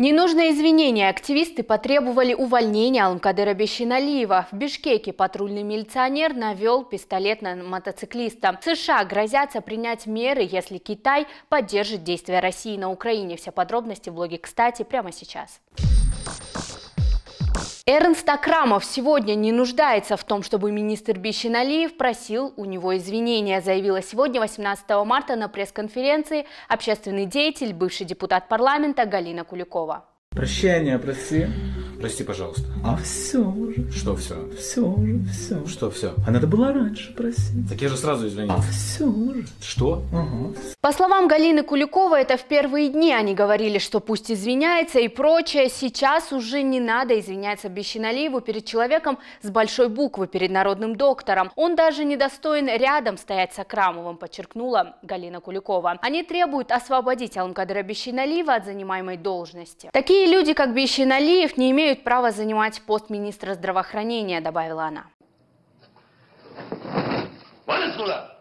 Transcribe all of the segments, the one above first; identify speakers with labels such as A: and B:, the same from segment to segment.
A: Ненужные извинения. Активисты потребовали увольнения Алмкадыра Бещиналиева. В Бишкеке патрульный милиционер навел пистолет на мотоциклиста. США грозятся принять меры, если Китай поддержит действия России на Украине. Все подробности в блоге «Кстати» прямо Сейчас. Эрнст Акрамов сегодня не нуждается в том, чтобы министр Бищеналиев просил у него извинения, заявила сегодня, 18 марта, на пресс-конференции общественный деятель, бывший депутат парламента Галина Куликова. Прощения, проси. Прости, пожалуйста. А все уже. Что все? Все уже, все. Что все? А надо было раньше просить. Так я же сразу извинил. А все уже. Что? Угу. По словам Галины Куликовой, это в первые дни они говорили, что пусть извиняется и прочее. Сейчас уже не надо извиняться Бещиналиеву перед человеком с большой буквы, перед народным доктором. Он даже не достоин рядом стоять с Акрамовым, подчеркнула Галина Куликова. Они требуют освободить Алмкадыра Бещиналиева от занимаемой должности. Такие люди, как Бещиналиев, не имеют имеют право занимать пост министра здравоохранения, добавила она. Вон отсюда!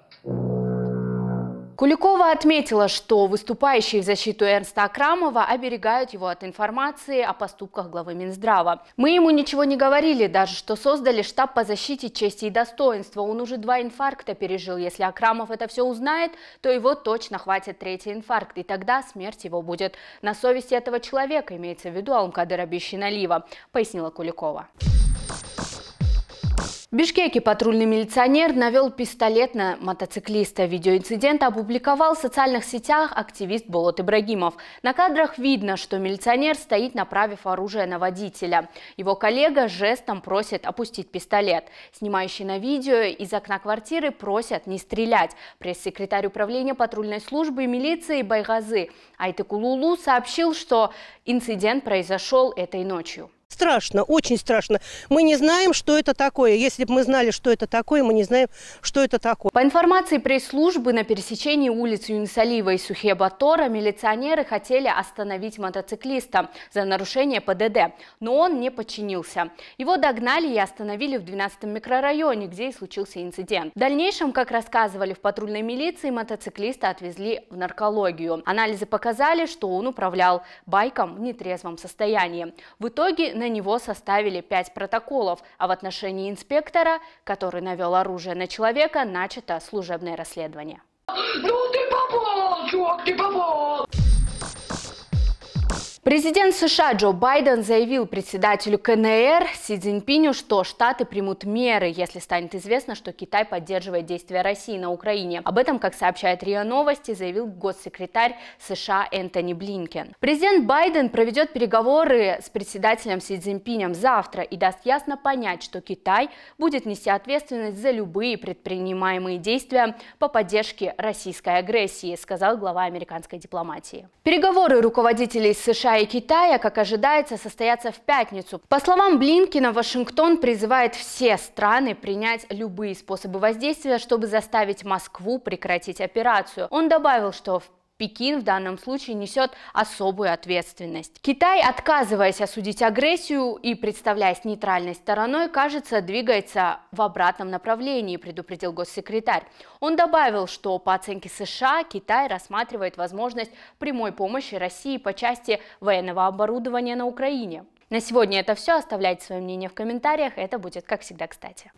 A: Куликова отметила, что выступающие в защиту Эрнста Акрамова оберегают его от информации о поступках главы Минздрава. «Мы ему ничего не говорили, даже что создали штаб по защите чести и достоинства. Он уже два инфаркта пережил. Если Акрамов это все узнает, то его точно хватит третий инфаркт, и тогда смерть его будет на совести этого человека, имеется в виду Алмкадыра Бищиналива», пояснила Куликова. Бишкеке патрульный милиционер навел пистолет на мотоциклиста. Видеоинцидент опубликовал в социальных сетях активист Болот Ибрагимов. На кадрах видно, что милиционер стоит, направив оружие на водителя. Его коллега жестом просит опустить пистолет. Снимающий на видео из окна квартиры просят не стрелять. Пресс-секретарь управления патрульной службы и милиции Байгазы Айтекулулу сообщил, что инцидент произошел этой ночью страшно, очень страшно. Мы не знаем, что это такое. Если бы мы знали, что это такое, мы не знаем, что это такое. По информации пресс-службы, на пересечении улиц Юнисалиева и Сухеба-Тора милиционеры хотели остановить мотоциклиста за нарушение ПДД, но он не подчинился. Его догнали и остановили в 12 микрорайоне, где и случился инцидент. В дальнейшем, как рассказывали в патрульной милиции, мотоциклиста отвезли в наркологию. Анализы показали, что он управлял байком в нетрезвом состоянии. В итоге на на него составили 5 протоколов, а в отношении инспектора, который навел оружие на человека, начато служебное расследование. Ну ты попал, чувак, ты попал! Президент США Джо Байден заявил председателю КНР Си Цзиньпиню, что Штаты примут меры, если станет известно, что Китай поддерживает действия России на Украине. Об этом, как сообщает РИА Новости, заявил госсекретарь США Энтони Блинкен. Президент Байден проведет переговоры с председателем Си Цзиньпинем завтра и даст ясно понять, что Китай будет нести ответственность за любые предпринимаемые действия по поддержке российской агрессии, сказал глава американской дипломатии. Переговоры руководителей США и Китая, как ожидается, состоятся в пятницу. По словам Блинкина, Вашингтон призывает все страны принять любые способы воздействия, чтобы заставить Москву прекратить операцию. Он добавил, что в Пекин в данном случае несет особую ответственность. Китай, отказываясь осудить агрессию и представляясь нейтральной стороной, кажется, двигается в обратном направлении, предупредил госсекретарь. Он добавил, что по оценке США Китай рассматривает возможность прямой помощи России по части военного оборудования на Украине. На сегодня это все. Оставляйте свое мнение в комментариях. Это будет, как всегда, кстати.